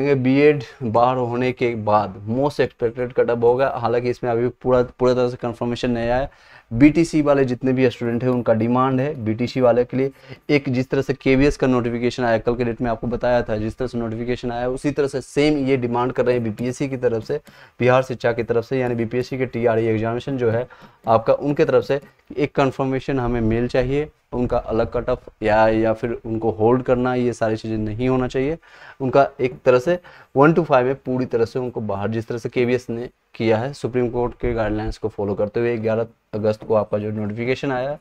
B Ed बाहर होने के बाद मोस्ट एक्सपेक्टेड कटअप होगा हालांकि इसमें अभी पूरा पूरा तरह से कंफर्मेशन नहीं आया बीटीसी वाले जितने भी स्टूडेंट हैं उनका डिमांड है बीटीसी वाले के लिए एक जिस तरह से केवीएस का नोटिफिकेशन आया कल के डेट में आपको बताया था जिस तरह से नोटिफिकेशन आया उसी तरह से सेम ये डिमांड कर रहे हैं बीपीएससी की तरफ से बिहार शिक्षा की तरफ से यानी बीपीएससी के टीआरई एग्जामिनेशन e जो है आपका उनके तरफ से एक कन्फर्मेशन हमें मेल चाहिए उनका अलग कट ऑफ या या फिर उनको होल्ड करना ये सारी चीज़ें नहीं होना चाहिए उनका एक तरह से वन टू फाइव में पूरी तरह से उनको बाहर जिस तरह से के ने किया है सुप्रीम कोर्ट के गाइडलाइंस को फॉलो करते हुए ग्यारह अगस्त को आपका जो नोटिफिकेशन आया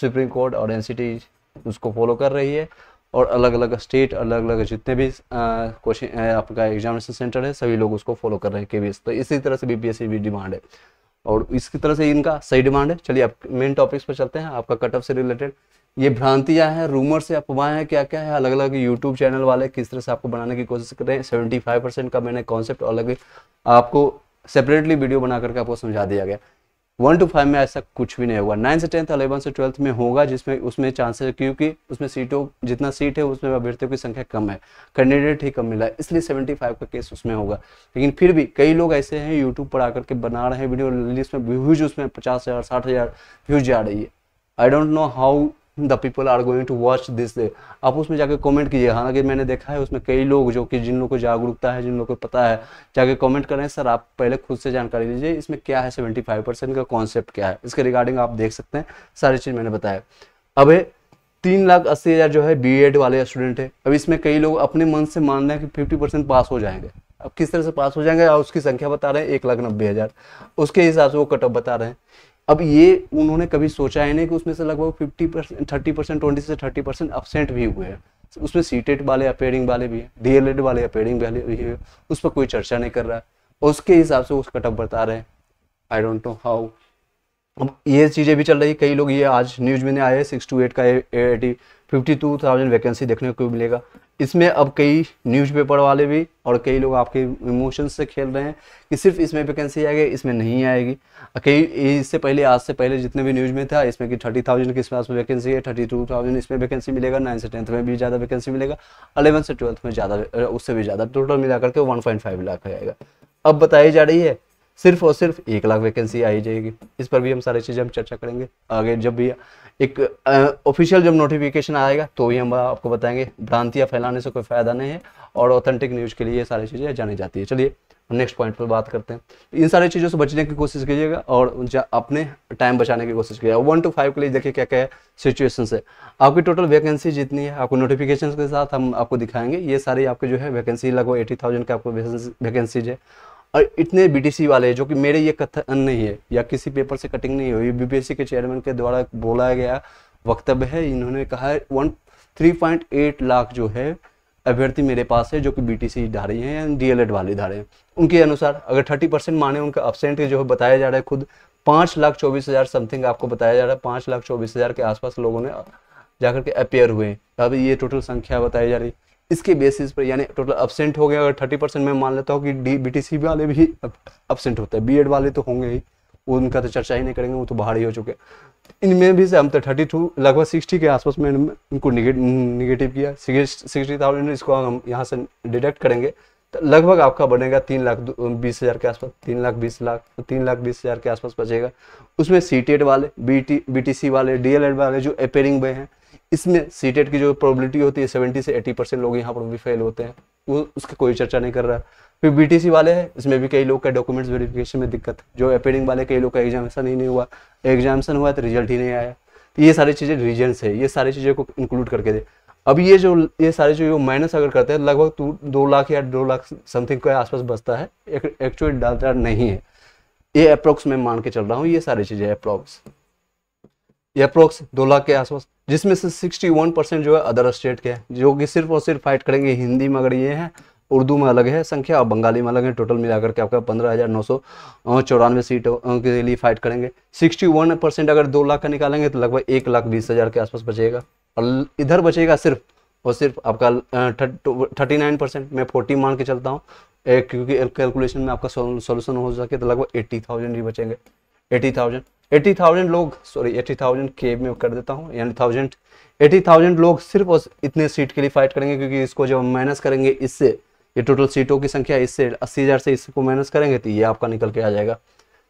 सुप्रीम कोर्ट और एन उसको फॉलो कर रही है और अलग अलग स्टेट अलग अलग जितने भी क्वेश्चन आपका एग्जामिनेशन सेंटर है सभी लोग उसको फॉलो कर रहे हैं के तो इसी तरह से बीपीएससी भी डिमांड है और इसकी तरह से इनका सही डिमांड है चलिए आप मेन टॉपिक्स पर चलते हैं आपका कट ऑफ से रिलेटेड ये भ्रांतियां हैं रूमर से अफवाहें हैं क्या क्या है अलग अलग यूट्यूब चैनल वाले किस तरह से आपको बनाने की कोशिश कर रहे हैं सेवेंटी का मैंने कॉन्सेप्ट अलग आपको सेपरेटली वीडियो बना करके आपको समझा दिया गया वन टू फाइव में ऐसा कुछ भी नहीं होगा नाइन्थ से टेंथ अलेवन से ट्वेल्थ में होगा जिसमें उसमें चांसेस क्योंकि उसमें सीटों जितना सीट है उसमें अभ्यर्थियों की संख्या कम है कैंडिडेट ही कम मिला है इसलिए सेवेंटी फाइव का केस उसमें होगा लेकिन फिर भी कई लोग ऐसे हैं यूट्यूब पर आकर के बना रहे हैं वीडियो जिसमें व्यूज उसमें पचास हज़ार साठ हज़ार व्यूज जा रही है I don't know how the people are going to watch this day आप उसमें जाके कमेंट कीजिए हालांकि मैंने देखा है उसमें कई लोग जो कि जिन लोगों को जागरूकता है जिन लोगों को पता है जाके कमेंट करें सर आप पहले खुद से जानकारी लीजिए इसमें क्या है सेवेंटी फाइव परसेंट का कॉन्सेप्ट क्या है इसके रिगार्डिंग आप देख सकते हैं सारी चीज़ मैंने बताया अब तीन लाख अस्सी हज़ार जो है बीएड वाले स्टूडेंट है अब इसमें कई लोग अपने मन से मान रहे हैं कि फिफ्टी परसेंट पास हो जाएंगे अब किस तरह से पास हो जाएंगे और उसकी संख्या बता रहे हैं एक लाख नब्बे हज़ार उसके हिसाब से वो कटअप बता रहे हैं अब ये उन्होंने कभी सोचा है नहीं कि उसमें से लगभग fifty percent thirty percent twenty से थर्टी परसेंट अपसेंट भी हुए हैं उसमें सीटेट वाले अपेयरिंग वाले भी हैं डीएलएड वाले अपेयरिंग वाले भी हैं उस पर कोई चर्चा नहीं कर रहा है उसके हिसाब से उसका कटअप बता रहे हैं आई डोंट नो हाउ अब ये चीज़ें भी चल रही कई लोग ये आज न्यूज में आए सिक्स टू एट का eighty fifty two thousand vacancy देखने को मिलेगा इसमें अब कई न्यूज़पेपर वाले भी और कई लोग आपके इमोशंस से खेल रहे हैं कि सिर्फ इसमें वैकेंसी आएगी इसमें नहीं आएगी कई इससे पहले आज से पहले जितने भी न्यूज़ में था इसमें कि थर्टी थाउजेंड के में वैकेंसी है थर्टी टू थाउजेंड इसमें वैकेंसी मिलेगा नाइन से टेंथ में भी ज़्यादा वैकेंसी मिलेगा अलेवन से ट्वेल्थ में ज़्यादा उससे भी ज़्यादा टोटल मिला करके वन पॉइंट फाइव लाख आएगा अब बताई जा रही है सिर्फ और सिर्फ एक लाख वैकेंसी आई जाएगी इस पर भी हम सारी चीज़ें हम चर्चा करेंगे आगे जब भी एक ऑफिशियल जब नोटिफिकेशन आएगा तो भी हम आपको बताएंगे भ्रांतियाँ फैलाने से कोई फायदा नहीं है और ऑथेंटिक न्यूज़ के लिए ये सारी चीज़ें जानी जाती है चलिए नेक्स्ट पॉइंट पर बात करते हैं इन सारी चीज़ों से बचने की कोशिश कीजिएगा और अपने टाइम बचाने की कोशिश कीजिएगा वन टू फाइव के लिए देखिए क्या क्या सिचुएशन है आपकी टोटल वैकेंसी जितनी है आपको नोटिफिकेशन के साथ हम आपको दिखाएंगे ये सारी आपके जो है वैकेंसी लगभग एटी थाउजेंड की आपको वैकेंसीज है और इतने बीटीसी वाले हैं जो कि मेरे ये कथन नहीं है या किसी पेपर से कटिंग नहीं हुई बीपीएससी के चेयरमैन के द्वारा बोला गया वक्तव्य है इन्होंने कहा one three point eight lakh जो है अभ्यर्थी मेरे पास है जो कि बीटीसी धारी हैं या डीएलएड वाले धारे हैं उनके अनुसार अगर थर्टी परसेंट माने उनका अपसेंट जो है बताया जा रहा है खुद पाँच लाख चौबीस हज़ार समथिंग आपको बताया जा रहा है पाँच लाख चौबीस हज़ार के आसपास लोगों ने जाकर के अपेयर हुए अभी ये टोटल संख्या बताई जा रही है इसके बेसिस पर यानी टोटल अब्सेंट हो गया अगर थर्टी परसेंट मैं मान लेता हूँ कि डी बी टी सी वाले भी अब्सेंट होते हैं बी एड वाले तो होंगे ही उनका तो चर्चा ही नहीं करेंगे वो तो बाहर ही हो चुके हैं इनमें भी से हम तो थर्टी टू लगभग सिक्सटी के आसपास में इनको निगेटिव किया सिक्सटी थाउजेंड इसको हम यहाँ से डिडक्ट करेंगे तो लगभग आपका बनेगा तीन लाख बीस हज़ार के आसपास तीन लाख बीस लाख तीन लाख बीस हज़ार के आसपास बचेगा उसमें सी टेट वाले बी टी बी सी वाले डी वाले जो अपेयरिंग में हैं इसमें सी टेट की जो प्रोबेबिलिटी होती है सेवेंटी से एटी परसेंट लोग यहाँ पर भी फेल होते हैं वो उसकी कोई चर्चा नहीं कर रहा फिर बी टी सी वाले हैं इसमें भी कई लोग का डॉक्यूमेंट्स वेरिफिकेशन में दिक्कत है जो अपेयरिंग वाले कई लोग का एग्जामेशन ही नहीं हुआ एग्जामेशन हुआ तो रिजल्ट ही नहीं आया तो ये सारी चीज़ें रीजन्स है ये सारी चीज़ों को इंक्लूड करके दे अब ये जो ये सारे जो माइनस अगर करते हैं लगभग तू दो लाख या दो लाख समथिंग के आसपास बचता है एक, एक्चुअली डाटा नहीं है ये अप्रोक्स मैं मान के चल रहा हूँ ये सारी चीज़ें अप्रोक्स ये अप्रोक्स दो लाख के आसपास जिसमें से सिक्सटी वन परसेंट जो है अदर स्टेट के हैं जो कि सिर्फ और सिर्फ फाइट करेंगे हिंदी में अगर ये है उर्दू में अलग है संख्या और बंगाली में अलग है टोटल मिलाकर के आपका पंद्रह हज़ार नौ सौ चौरानवे सीटों के लिए फाइट करेंगे सिक्सटी वन परसेंट अगर दो लाख का निकालेंगे तो लगभग एक लाख बीस हज़ार के आसपास बचेगा और इधर बचेगा सिर्फ और सिर्फ आपका थर्टी नाइन परसेंट मैं फोर्टी मान के चलता हूँ क्योंकि कैलकुलेशन में आपका सोल्यूशन हो सके तो लगभग एट्टी थाउजेंड ही बचेंगे एटी थाउजेंड एटी थाउजेंड लोग सॉरी एटी थाउजेंड के में कर देता हूँ यानी थाउजेंड एटी थाउजेंड लोग सिर्फ उस इतने सीट के लिए फाइट करेंगे क्योंकि इसको जब माइनस करेंगे इससे ये टोटल सीटों की संख्या इससे अस्सी हज़ार से इसको माइनस करेंगे तो ये आपका निकल के आ जाएगा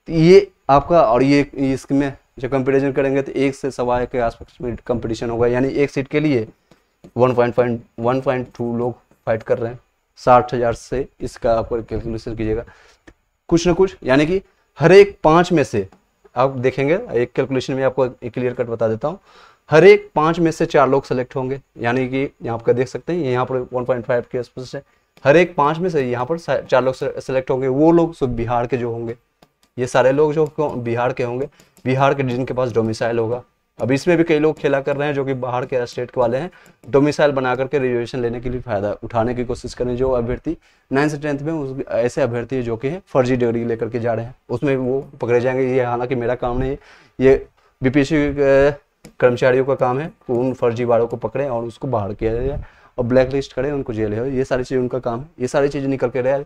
तो ये आपका और ये इसमें जब कंपटीशन करेंगे तो एक से सवा के आसपास में कंपटीशन होगा यानी एक सीट के लिए one point one point two लोग फाइट कर रहे हैं साठ हज़ार से इसका आप कैलकुलेशन कीजिएगा कुछ ना कुछ यानी कि हर एक पाँच में से आप देखेंगे एक कैलकुलेशन में आपको एक क्लियर कट बता देता हूँ हर एक पाँच में से चार लोग सेलेक्ट होंगे यानी कि यहाँ पर देख सकते हैं यहाँ पर 1.5 के आसपास है हर एक पाँच में से यहाँ पर चार लोग सेलेक्ट होंगे वो लोग सब बिहार के जो होंगे ये सारे लोग जो बिहार के होंगे बिहार के जिनके पास डोमिसाइल होगा अब इसमें भी कई लोग खेला कर रहे हैं जो कि बाहर के स्टेट के वाले हैं डोमिसाइल बना करके रिजर्वेशन लेने के लिए फायदा उठाने की कोशिश करें जो अभ्यर्थी नाइन्थ से टेंथ में उस ऐसे अभ्यर्थी जो कि फर्जी डिग्री लेकर के जा रहे हैं उसमें वो पकड़े जाएंगे ये हालांकि मेरा काम नहीं ये बीपीएससी कर्मचारियों का काम है उन वालों को पकड़े और उसको बाहर किया जाए और ब्लैक लिस्ट करें उनको जेल है ये सारी चीज़ उनका काम है ये सारी चीज़ निकल के रहे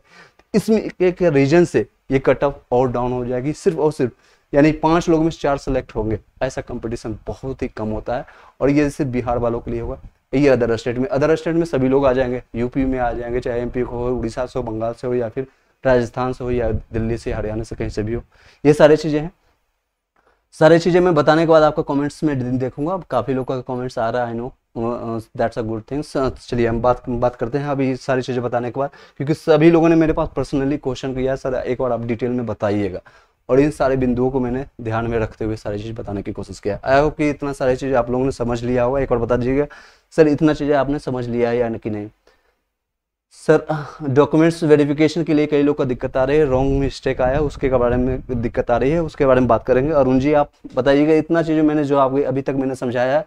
इसमें एक एक रीजन से ये कट ऑफ और डाउन हो जाएगी सिर्फ और सिर्फ यानी पांच लोगों में चार सेलेक्ट होंगे ऐसा कंपटीशन बहुत ही कम होता है और ये सिर्फ बिहार वालों के लिए होगा ये अदर स्टेट में अदर स्टेट में सभी लोग आ जाएंगे यूपी में आ जाएंगे चाहे एमपी हो उड़ीसा से हो बंगाल से हो या फिर राजस्थान से हो या दिल्ली से हरियाणा से कहीं से भी हो ये सारी चीज़ें हैं सारी चीज़ें मैं बताने के बाद आपका कॉमेंट्स में देखूंगा काफ़ी लोगों का कॉमेंट्स आ रहा है I know that's a good things चलिए हम बात बात करते हैं अभी सारी चीज़ें बताने के बाद क्योंकि सभी लोगों ने मेरे पास पर्सनली क्वेश्चन किया सर एक बार आप डिटेल में बताइएगा और इन सारे बिंदुओं को मैंने ध्यान में रखते हुए सारी चीज़ बताने की कोशिश किया आई होप कि इतना सारी चीज़ आप लोगों ने समझ लिया होगा एक और बता दीजिएगा सर इतना चीज़ें आपने समझ लिया है या कि नहीं सर डॉक्यूमेंट्स वेरिफिकेशन के लिए कई लोग का दिक्कत आ रही है रॉन्ग मिस्टेक आया उसके बारे में दिक्कत आ रही है उसके बारे में बात करेंगे अरुण जी आप बताइएगा इतना चीज़ें मैंने जो आपको अभी तक मैंने समझाया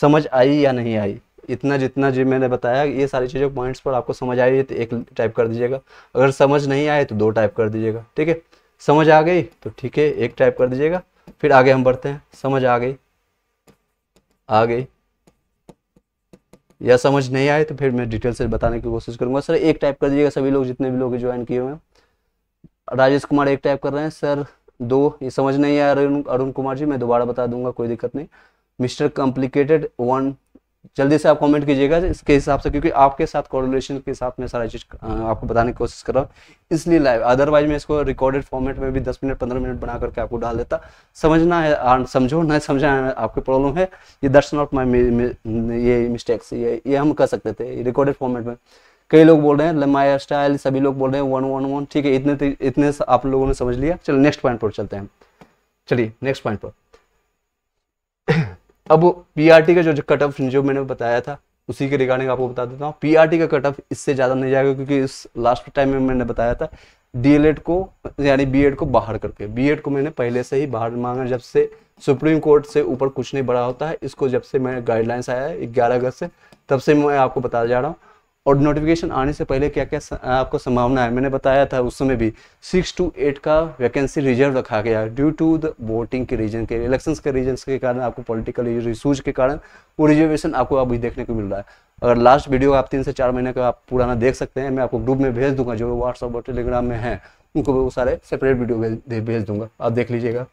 समझ आई या नहीं आई इतना जितना जी मैंने बताया ये सारी चीज़ें पॉइंट्स पर आपको समझ आई तो एक टाइप कर दीजिएगा अगर समझ नहीं आए तो दो टाइप कर दीजिएगा ठीक है समझ आ गई तो ठीक है एक टाइप कर दीजिएगा फिर आगे हम बढ़ते हैं समझ आ गई आ गई या समझ नहीं आए तो फिर मैं डिटेल से बताने की कोशिश करूंगा सर एक टाइप कर दीजिएगा सभी लोग जितने भी लोग ज्वाइन किए हुए हैं राजेश कुमार एक टाइप कर रहे हैं सर दो ये समझ नहीं आया अरुण अरुण कुमार जी मैं दोबारा बता दूंगा कोई दिक्कत नहीं मिस्टर कॉम्प्लिकेटेड वन जल्दी से आप कमेंट कीजिएगा इसके हिसाब से क्योंकि आपके साथ कोरिलेशन के साथ मैं सारा चीज़ आपको बताने की कोशिश कर रहा हूँ इसलिए लाइव अदरवाइज मैं इसको रिकॉर्डेड फॉर्मेट में भी 10 मिनट 15 मिनट बना करके आपको डाल देता समझना है समझो न समझना है आपकी प्रॉब्लम है ये दर्शन ऑफ माई ये मिस्टेक्स ये ये हम कर सकते थे रिकॉर्डेड फॉर्मेट में कई लोग बोल रहे हैं माई स्टाइल सभी लोग बोल रहे हैं वन वन वन ठीक है इतने इतने आप लोगों ने समझ लिया चलो नेक्स्ट पॉइंट पर चलते हैं चलिए नेक्स्ट पॉइंट पर अब पीआरटी का जो कट ऑफ जो मैंने बताया था उसी के रिगार्डिंग आपको बता देता हूँ पीआरटी का कट ऑफ इससे ज़्यादा नहीं जाएगा क्योंकि इस लास्ट टाइम में मैंने बताया था डीएलएड को यानी बीएड को बाहर करके बीएड को मैंने पहले से ही बाहर मांगा जब से सुप्रीम कोर्ट से ऊपर कुछ नहीं बढ़ा होता है इसको जब से मैं गाइडलाइंस आया है ग्यारह अगस्त से तब से मैं आपको बता जा रहा हूँ और नोटिफिकेशन आने से पहले क्या क्या आपको संभावना है मैंने बताया था उस समय भी सिक्स टू एट का वैकेंसी रिजर्व रखा गया ड्यू टू द वोटिंग के रीजन के इलेक्शन के रीजन के कारण आपको पॉलिटिकल इशूज के कारण वो रिजर्वेशन आपको अभी देखने को मिल रहा है अगर लास्ट वीडियो आप तीन से चार महीने का आप पुराना देख सकते हैं मैं आपको ग्रुप में भेज दूंगा जो व्हाट्सअप और टेलीग्राम में है उनको वो सारे सेपरेट वीडियो भेज दूंगा आप देख लीजिएगा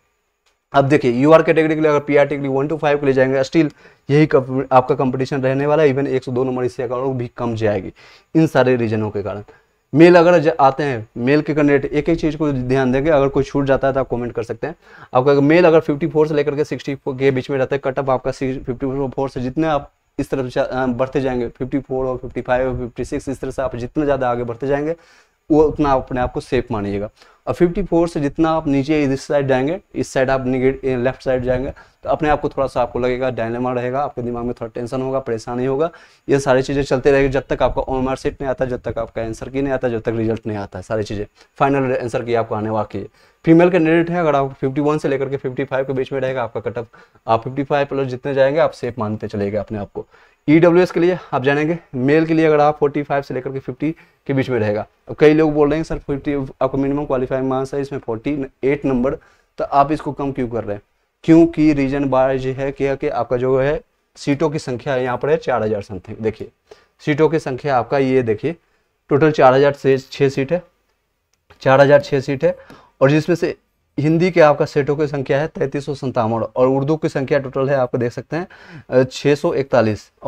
अब देखिए यू आर कैटेगरी के लिए अगर P R T one two five के लिए जाएंगे स्टिल यही कप, आपका कंपटीशन रहने वाला है इवन एक सौ दो नंबर इससे अगर भी कम जाएगी इन सारे रीजनों के कारण मेल अगर आते हैं मेल के कैंडिडेट एक ही चीज़ को ध्यान देंगे अगर कोई छूट जाता है तो आप कमेंट कर सकते हैं आपका अगर मेल अगर 54 से लेकर के 60 के बीच में रहता है कटअप आपका फिफ्टी फोर से जितने आप इस तरफ बढ़ते जाएंगे 54 और 55 और 56 इस तरह से आप जितना ज़्यादा आगे बढ़ते जाएंगे वो उतना आप अपने आप को सेफ मानिएगा और 54 से जितना आप नीचे इस साइड जाएंगे इस साइड आप लेफ्ट साइड जाएंगे तो अपने आप को थोड़ा सा आपको लगेगा डायलेमा रहेगा आपके दिमाग में थोड़ा टेंशन होगा परेशानी होगा ये सारी चीज़ें चलते रहेगी जब तक आपका ओम आर नहीं आता जब तक आपका आंसर की नहीं आता जब तक रिजल्ट नहीं आता सारी चीज़ें फाइनल आंसर की आपको आने वाकई है फीमेल कैंडिडेट है अगर आप फिफ्टी से लेकर के फिफ्टी के बीच में रहेगा आपका कटअप आप फिफ्टी प्लस जितने जाएंगे आप सेफ मानते चलेगा अपने आपको ई e के लिए आप जानेंगे मेल के लिए अगर आप 45 से लेकर के 50 के बीच में रहेगा अब कई लोग बोल रहे हैं सर 50 आपको मिनिमम क्वालिफाइंग मार्क्स है इसमें 48 नंबर तो आप इसको कम क्यों कर रहे हैं क्योंकि रीजन बार ये है कि, कि आपका जो है सीटों की संख्या यहाँ पर है चार हज़ार समथिंग देखिए सीटों की संख्या आपका ये देखिए टोटल चार हज़ार से छः सीट है चार हज़ार सीट है और जिसमें से हिंदी के आपका सेटों की संख्या है तैंतीस और उर्दू की संख्या टोटल है आपको देख सकते हैं छः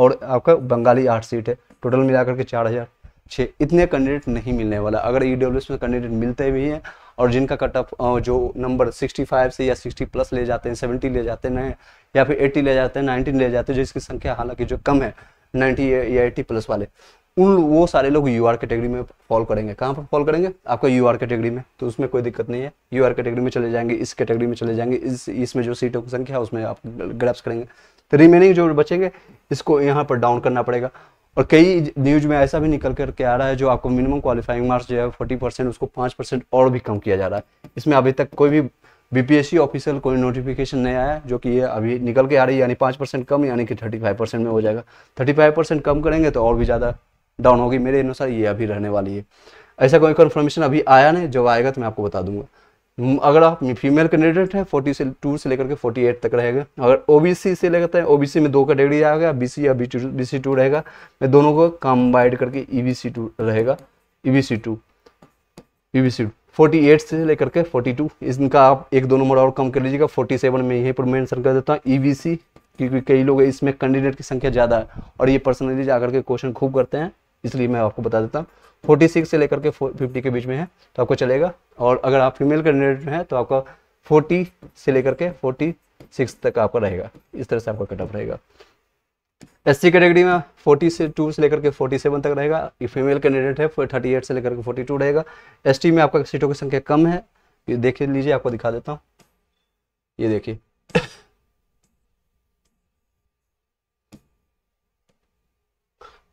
और आपका बंगाली आठ सीट है टोटल मिलाकर के चार हज़ार छः इतने कैंडिडेट नहीं मिलने वाला अगर ई में कैंडिडेट मिलते भी हैं और जिनका कट ऑफ जो नंबर 65 से या 60 प्लस ले जाते हैं 70 ले जाते हैं या फिर 80 ले जाते हैं नाइनटीन ले जाते हैं जिसकी संख्या हालांकि जो कम है 90 या 80 प्लस वाले उन वो सारे लोग यू आर कैटेगरी में फॉल करेंगे कहाँ पर फॉल करेंगे आपका यू आर कैटेगरी में तो उसमें कोई दिक्कत नहीं है यू आर कैटेगरी में चले जाएंगे इस कैटेगरी में चले जाएंगे इस इसमें जो सीटों की संख्या है उसमें आप ग्रैप्स करेंगे तो रिमेनिंग जो बचेंगे इसको यहाँ पर डाउन करना पड़ेगा और कई न्यूज में ऐसा भी निकल करके आ रहा है जो आपको मिनिमम क्वालिफाइंग मार्क्स जो है फोर्टी परसेंट उसको पाँच परसेंट और भी कम किया जा रहा है इसमें अभी तक कोई भी बीपीएससी ऑफिशियल कोई नोटिफिकेशन नहीं आया जो कि ये अभी निकल के आ रही है यानी पाँच परसेंट कम यानी कि थर्टी फाइव परसेंट में हो जाएगा थर्टी फाइव परसेंट कम करेंगे तो और भी ज़्यादा डाउन होगी मेरे अनुसार ये अभी रहने वाली है ऐसा कोई कन्फर्मेशन अभी आया नहीं जब आएगा तो मैं आपको बता दूंगा अगर आप फीमेल कैंडिडेट है 40 से टू से लेकर के 48 तक रहेगा अगर ओबीसी से लेकर हैं तो ओबीसी में दो कैटेगरी आएगा बीसी या बीसी टू रहेगा मैं दोनों को कम्बाइड करके ईबीसी e टू रहेगा E C two C two eight से लेकर के 42 इनका आप एक दो नंबर और कम कर लीजिएगा 47 में यहीं पर मेंशन कर देता हूँ ईबीसी e क्योंकि कई लोग इसमें कैंडिडेट की संख्या ज़्यादा है और ये पर्सनली जाकर के क्वेश्चन खूब करते हैं इसलिए मैं आपको बता देता हूँ फोर्टी सिक्स से लेकर के फिफ्टी के बीच में है तो आपको चलेगा और अगर आप फीमेल कैंडिडेट हैं तो आपका फोर्टी से लेकर के फोर्टी सिक्स तक आपका रहेगा इस तरह से आपका कटअप रहेगा एस सी कैटेगरी में फोर्टी से टू से लेकर के फोर्टी सेवन तक रहेगा ये फीमेल कैंडिडेट है थर्टी एट से लेकर के फोर्टी टू रहेगा एस में आपका सीटों की संख्या कम है ये देख लीजिए आपको दिखा देता हूँ ये देखिए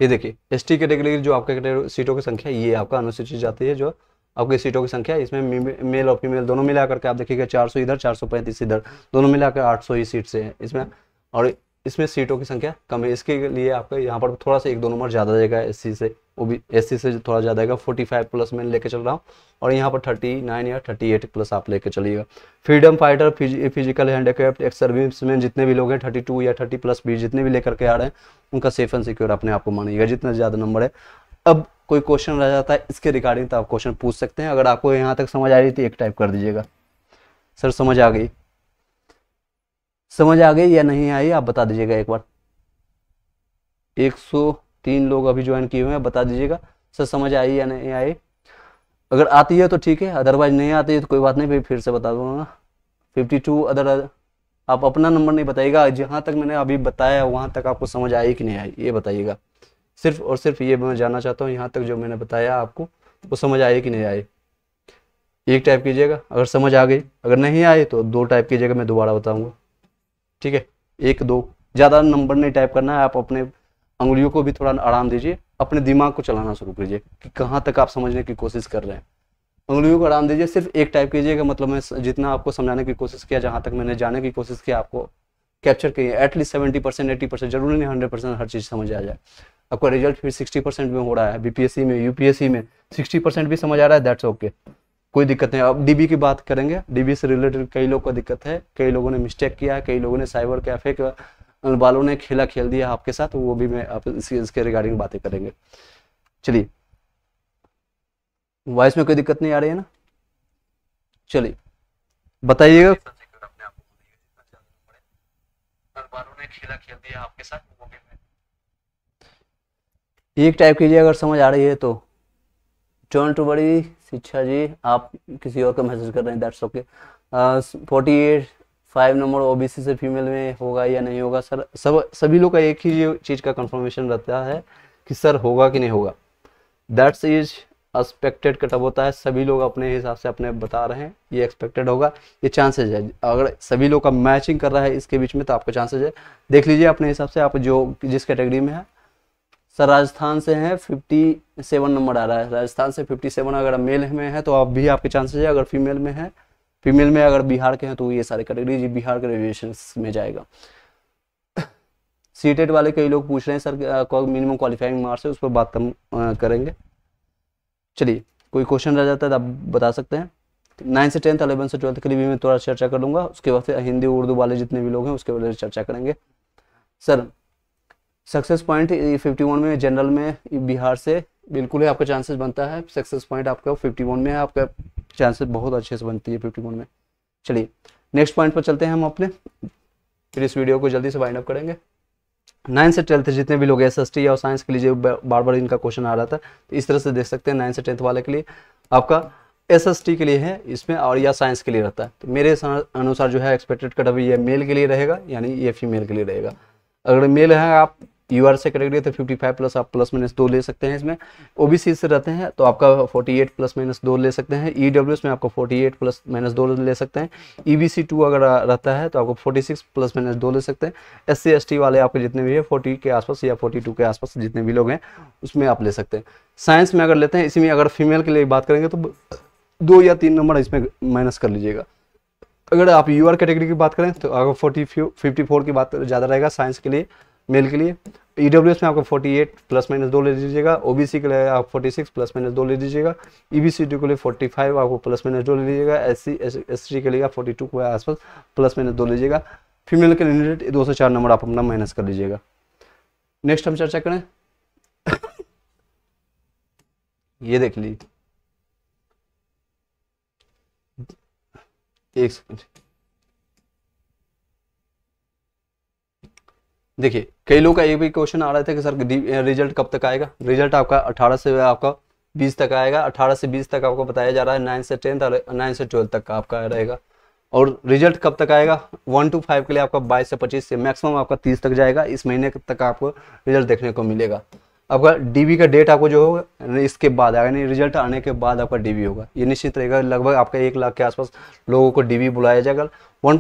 ये देखिए एस टी कैटेगरी जो आपके सीटों की संख्या ये आपका अनुसूचित जाती है जो आपकी सीटों की संख्या इसमें मेल और फीमेल दोनों मिलाकर के आप देखिएगा चार सौ इधर चार सौ पैंतीस इधर दोनों मिलाकर आठ सौ ही सीट से है इसमें और इसमें सीटों की संख्या कम है इसके लिए आपका यहाँ पर थोड़ा सा एक दो नंबर ज़्यादा जाएगा एस से वो भी एस से थोड़ा ज़्यादा आएगा फोर्टी फाइव प्लस मैं लेके चल रहा हूँ और यहाँ पर थर्टी नाइन या थर्टी एट प्लस आप लेके चलिएगा फ्रीडम फाइटर फिजि फिजिकल हैंडीक्राफ्ट एक्स सर्विसमैन जितने भी लोग हैं थर्टी टू या थर्टी प्लस भी जितने भी लेकर के आ रहे हैं उनका सेफ एंड सिक्योर अपने आप को मानिएगा जितना ज़्यादा नंबर है अब कोई क्वेश्चन रह जाता है इसके रिगार्डिंग तो आप क्वेश्चन पूछ सकते हैं अगर आपको यहाँ तक समझ आ रही थी तो एक टाइप कर दीजिएगा सर समझ आ गई समझ आ गई या नहीं आई आप बता दीजिएगा एक बार एक सौ तीन लोग अभी ज्वाइन किए हुए हैं बता दीजिएगा सर समझ आई या नहीं आई अगर आती है तो ठीक है अदरवाइज नहीं आती है तो कोई बात नहीं फिर फिर से बता दूंगा फिफ्टी टू अदर आप अपना नंबर नहीं बताइएगा जहाँ तक मैंने अभी बताया वहाँ तक आपको समझ आई कि नहीं आई ये बताइएगा सिर्फ और सिर्फ ये मैं जानना चाहता हूँ यहाँ तक जो मैंने बताया आपको वो समझ आई कि नहीं आई एक टाइप कीजिएगा अगर समझ आ गई अगर नहीं आए तो दो टाइप कीजिएगा मैं दोबारा बताऊंगा ठीक है एक दो ज़्यादा नंबर नहीं टाइप करना है आप अपने उंगलियों को भी थोड़ा आराम दीजिए अपने दिमाग को चलाना शुरू कीजिए कि कहाँ तक आप समझने की कोशिश कर रहे हैं उंगलियों को आराम दीजिए सिर्फ एक टाइप कीजिएगा मतलब मैं जितना आपको समझाने की कोशिश किया जहाँ तक मैंने जाने की कोशिश किया आपको कैप्चर किए at least seventy percent eighty percent जरूरी नहीं हंड्रेड परसेंट हर चीज़ समझ आ जाए आपका रिजल्ट फिर सिक्सटी परसेंट में हो रहा है बीपीएससी में यूपीएससी में सिक्सटी परसेंट भी समझ आ रहा है दैट्स ओके okay. कोई दिक्कत नहीं अब डीबी की बात करेंगे डीबी से रिलेटेड कई लोग का दिक्कत है कई लोगों ने मिस्टेक किया है कई लोगों ने साइबर कैफे का बालों ने खेला खेल दिया आपके साथ वो भी मैं आप इसके इसके रिगार्डिंग बातें करेंगे चलिए वॉइस में कोई दिक्कत नहीं आ रही है ना चलिए बताइएगा एक टाइप कीजिए अगर समझ आ रही है तो डोंट वरी शिक्षा जी आप किसी और का मैसेज कर रहे हैं that's okay forty eight five number OBC से फीमेल में होगा या नहीं होगा सर सब सभी लोग का एक ही चीज़ का कंफर्मेशन रहता है कि सर होगा कि नहीं होगा दैट्स इज एक्सपेक्टेड कटअप होता है सभी लोग अपने हिसाब से अपने बता रहे हैं ये एक्सपेक्टेड होगा ये चांसेज है अगर सभी लोग का मैचिंग कर रहा है इसके बीच में तो आपका चांसेज है देख लीजिए अपने हिसाब से आप जो जिस कैटेगरी में है सर राजस्थान से है 57 नंबर आ रहा है राजस्थान से 57 अगर मेल में है तो आप भी आपके चांसेज है अगर फीमेल में है फीमेल में अगर बिहार के हैं तो ये सारे कैटेगरी जी बिहार के रेजुएशन में जाएगा सी e वाले कई लोग पूछ रहे हैं सर मिनिमम क्वालिफाइंग मार्क्स है उस पर बात करेंगे चलिए कोई क्वेश्चन रह जाता है तो आप बता सकते हैं नाइन्थ से टेंथ अलेवन से ट्वेल्थ के लिए भी मैं थोड़ा चर्चा कर लूँगा उसके बाद हिंदी उर्दू वाले जितने भी लोग हैं उसके बारे में चर्चा करेंगे सर सक्सेस पॉइंट फिफ्टी में जनरल में बिहार से बिल्कुल ही आपका चांसेस बनता है सक्सेस पॉइंट आपका फिफ्टी में है आपका चांसेस बहुत अच्छे से बनती है फिफ्टी में चलिए नेक्स्ट पॉइंट पर चलते हैं हम अपने फिर इस वीडियो को जल्दी से वाइंड अप करेंगे नाइन से ट्वेल्थ जितने भी लोग एस एस टी साइंस के लिए बार बार इनका क्वेश्चन आ रहा था तो इस तरह से देख सकते हैं नाइन से टेंथ वाले के लिए आपका एस एस टी के लिए है इसमें और या साइंस के लिए रहता है तो मेरे अनुसार जो है एक्सपेक्टेड कट अभी ये मेल के लिए रहेगा यानी ये फीमेल के लिए रहेगा अगर मेल है आप यू आर से कैटेगरी तो 55 प्लस आप प्लस माइनस दो ले सकते हैं इसमें ओबीसी से रहते हैं तो आपका 48 प्लस माइनस दो ले सकते हैं ईडब्ल्यूएस e में आपको 48 प्लस माइनस दो ले सकते हैं ई e बी अगर रहता है तो आपको 46 प्लस माइनस दो ले सकते हैं एस सी एस टी वाले आपके जितने भी है फोर्टी के आसपास या फोर्टी के आसपास जितने भी लोग हैं उसमें आप ले सकते हैं साइंस में अगर लेते हैं इसी में अगर फीमेल के लिए बात करेंगे तो दो या तीन नंबर इसमें माइनस कर लीजिएगा अगर आप यू आर कैटेगरी की बात करें तो अगर फोर्टी फिफ्टी फोर की बात ज़्यादा रहेगा साइंस के लिए मेल के लिए ई e में आपको 48 प्लस माइनस दो ले लीजिएगा ओबीसी के लिए आप 46 प्लस माइनस दो ले लीजिएगा ईबीसी e के लिए 45 आपको प्लस माइनस दो ले लीजिएगा एस सी के लिए आप 42 के आसपास प्लस माइनस दो लीजिएगा फीमेल कैंडिडेट दो सौ चार नंबर आप अपना माइनस कर लीजिएगा नेक्स्ट हम चर्चा करें ये देख लीजिए एक सेकेंड देखिए कई लोग का ये भी क्वेश्चन आ रहा था कि सर रिजल्ट कब तक आएगा रिजल्ट आपका अठारह से आपका बीस तक आएगा अठारह से बीस तक आपको बताया जा रहा है नाइन से टेंथ और नाइन से ट्वेल्थ तक आपका रहेगा और रिजल्ट कब तक आएगा वन टू फाइव के लिए आपका बाईस से पच्चीस से मैक्सिमम आपका तीस तक जाएगा इस महीने तक आपको रिजल्ट देखने को मिलेगा आपका डीबी का डेट आपको जो होगा इसके बाद यानी रिजल्ट आने के बाद आपका डीबी होगा ये निश्चित रहेगा लगभग आपका एक लाख के आसपास लोगों को डीबी बुलाया जाएगा वन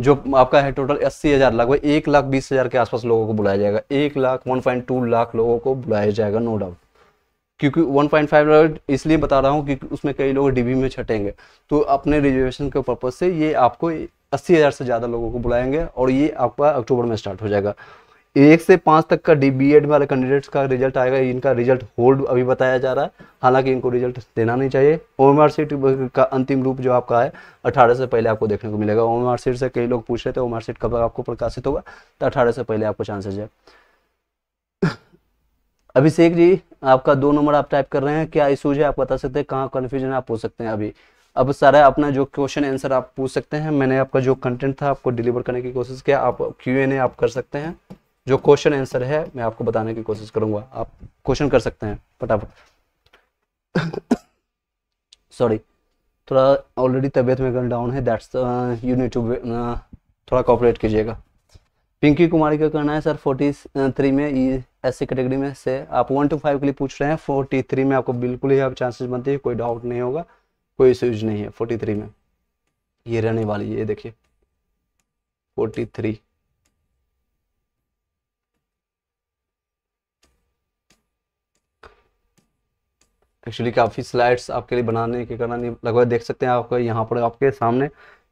जो आपका है टोटल अस्सी हज़ार लगभग एक लाख बीस हज़ार के आसपास लोगों को बुलाया जाएगा एक lakh one point two lakh लोगों को बुलाया जाएगा नो डाउट क्योंकि वन पॉइंट फाइव इसलिए बता रहा हूँ क्योंकि उसमें कई लोग डीबी में छटेंगे तो अपने रिजर्वेशन के पर्पज़ से ये आपको अस्सी हज़ार से ज़्यादा लोगों को बुलाएंगे और ये आपका अक्टूबर में स्टार्ट हो जाएगा एक से पांच तक का डी वाले कैंडिडेट्स का रिजल्ट आएगा इनका रिजल्ट होल्ड अभी बताया जा रहा है हालांकि इनको रिजल्ट देना नहीं चाहिए ओम आर सीट का अंतिम रूप जो आपका है अठारह से पहले आपको देखने को मिलेगा ओम आर सीट से कई लोग पूछ रहे थे ओम आर सीट कब आपको प्रकाशित होगा तो अठारह से पहले आपको चांसेज है अभिषेक जी आपका दो नंबर आप टाइप कर रहे हैं क्या इशूज है आप बता सकते हैं कहाँ कन्फ्यूजन आप पूछ सकते हैं अभी अब सारा अपना जो क्वेश्चन आंसर आप पूछ सकते हैं मैंने आपका जो कंटेंट था आपको डिलीवर करने की कोशिश किया आप क्यू एन ए आप कर सकते हैं जो क्वेश्चन आंसर है मैं आपको बताने की कोशिश करूंगा आप क्वेश्चन कर सकते हैं फटाफट सॉरी थोड़ा ऑलरेडी तबीयत में डाउन है दैट्स यू नीड टू थोड़ा कॉपरेट कीजिएगा पिंकी कुमारी का कहना है सर 43 में एस सी कैटेगरी में से आप वन टू फाइव के लिए पूछ रहे हैं 43 में आपको बिल्कुल ही आप चांसेस बनते हैं कोई डाउट नहीं होगा कोई इश्यूज नहीं है 43 में ये रहने वाली ये देखिए 43 एक्चुअली काफ़ी स्लाइड्स आपके लिए बनाने के कारण लगभग देख सकते हैं आपको यहाँ पर आपके सामने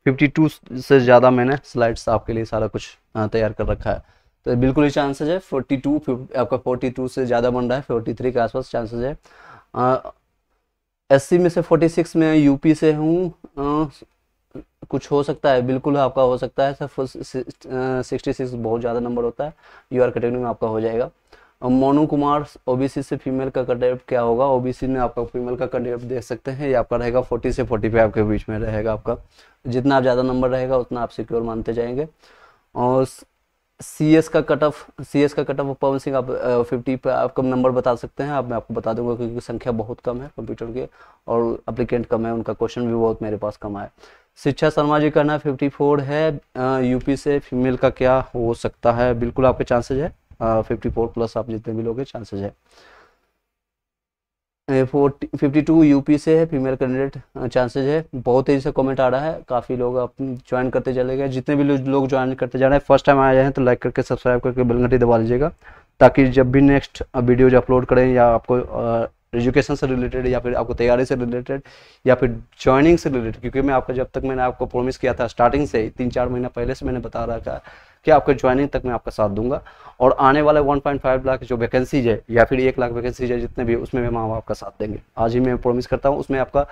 52 से ज़्यादा मैंने स्लाइड्स आपके लिए सारा कुछ तैयार कर रखा है तो बिल्कुल ही चांसेस है 42 आपका 42 से ज़्यादा बन रहा है 43 के आसपास चांसेस है एससी में से 46 में यूपी से हूँ कुछ हो सकता है बिल्कुल आपका हो सकता है सर सिक्सटी सिक्स बहुत ज़्यादा नंबर होता है यू आर कैटेगरी में आपका हो जाएगा मोनू कुमार ओबीसी से फीमेल का कटेप क्या होगा ओबीसी में आपका फीमेल का कटेप देख सकते हैं ये आपका रहेगा फोर्टी से फोर्टी फाइव के बीच में रहेगा आपका जितना आप ज़्यादा नंबर रहेगा उतना आप सिक्योर मानते जाएंगे और सी एस का कट ऑफ सी एस का कट ऑफ पवन सिंह आप फिफ्टी पर आपका नंबर बता सकते हैं आप मैं आपको बता दूंगा क्योंकि संख्या बहुत कम है कंप्यूटर की और अप्लीकेंट कम है उनका क्वेश्चन भी बहुत मेरे पास कम आया शिक्षा शर्मा जी का ना फिफ्टी फोर है यूपी से फीमेल का क्या हो सकता है बिल्कुल आपके चांसेज है फिफ्टी फोर प्लस आप जितने भी लोगे चांसेज है फिफ्टी टू यूपी से है फीमेल कैंडिडेट चांसेज है बहुत तेज़ी से कमेंट आ रहा है काफ़ी लोग आप ज्वाइन करते चले गए जितने भी लोग ज्वाइन करते जा रहे हैं फर्स्ट टाइम आए हैं तो लाइक करके सब्सक्राइब करके बेल घंटी दबा लीजिएगा ताकि जब भी नेक्स्ट वीडियोज अपलोड करें या आपको एजुकेशन से रिलेटेड या फिर आपको तैयारी से रिलेटेड या फिर ज्वाइनिंग से रिलेटेड क्योंकि मैं आपका जब तक मैंने आपको प्रॉमिस किया था स्टार्टिंग से तीन चार महीना पहले से मैंने बता रखा है कि आपको ज्वाइनिंग तक मैं आपका साथ दूंगा और आने वाले 1.5 लाख जो वैकेंसीज है या फिर एक लाख वैकेंसीज है जितने भी उसमें मैं माँ आपका साथ देंगे आज ही मैं प्रॉमिस करता हूँ उसमें आपका